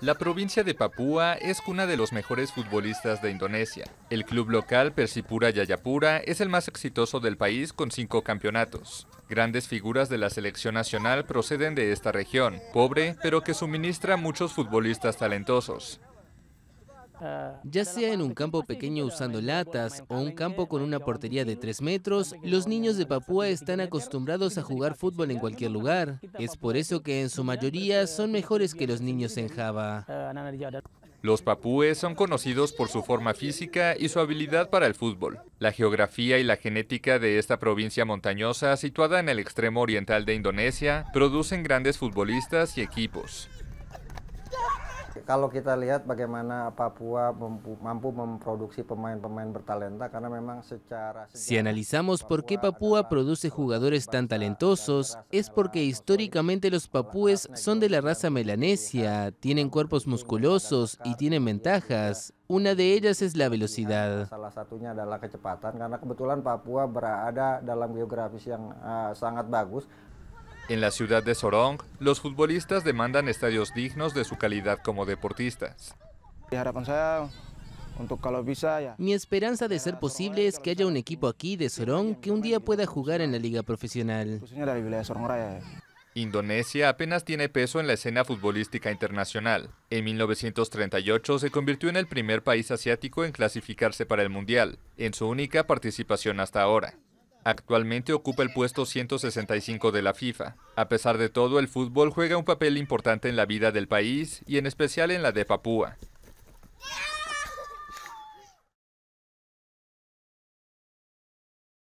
La provincia de Papúa es cuna de los mejores futbolistas de Indonesia. El club local Persipura Yayapura es el más exitoso del país con cinco campeonatos. Grandes figuras de la selección nacional proceden de esta región, pobre, pero que suministra muchos futbolistas talentosos. Ya sea en un campo pequeño usando latas o un campo con una portería de 3 metros, los niños de Papúa están acostumbrados a jugar fútbol en cualquier lugar. Es por eso que en su mayoría son mejores que los niños en Java. Los papúes son conocidos por su forma física y su habilidad para el fútbol. La geografía y la genética de esta provincia montañosa, situada en el extremo oriental de Indonesia, producen grandes futbolistas y equipos kalau kita lihat bagaimana Papua mampu memproduksi pemain-pemain bertalenta karena memang secara Si analizamos por qué Papua produce jugadores tan talentosos es porque históricamente los papúes son de la raza melanesia, tienen cuerpos musculosos y tienen ventajas. Una de ellas es la velocidad. Salah satunya adalah kecepatan karena kebetulan Papua berada dalam geografis yang eh, sangat bagus. En la ciudad de Sorong, los futbolistas demandan estadios dignos de su calidad como deportistas. Mi esperanza de ser posible es que haya un equipo aquí de Sorong que un día pueda jugar en la liga profesional. Indonesia apenas tiene peso en la escena futbolística internacional. En 1938 se convirtió en el primer país asiático en clasificarse para el Mundial, en su única participación hasta ahora. Actualmente ocupa el puesto 165 de la FIFA. A pesar de todo, el fútbol juega un papel importante en la vida del país y en especial en la de Papúa.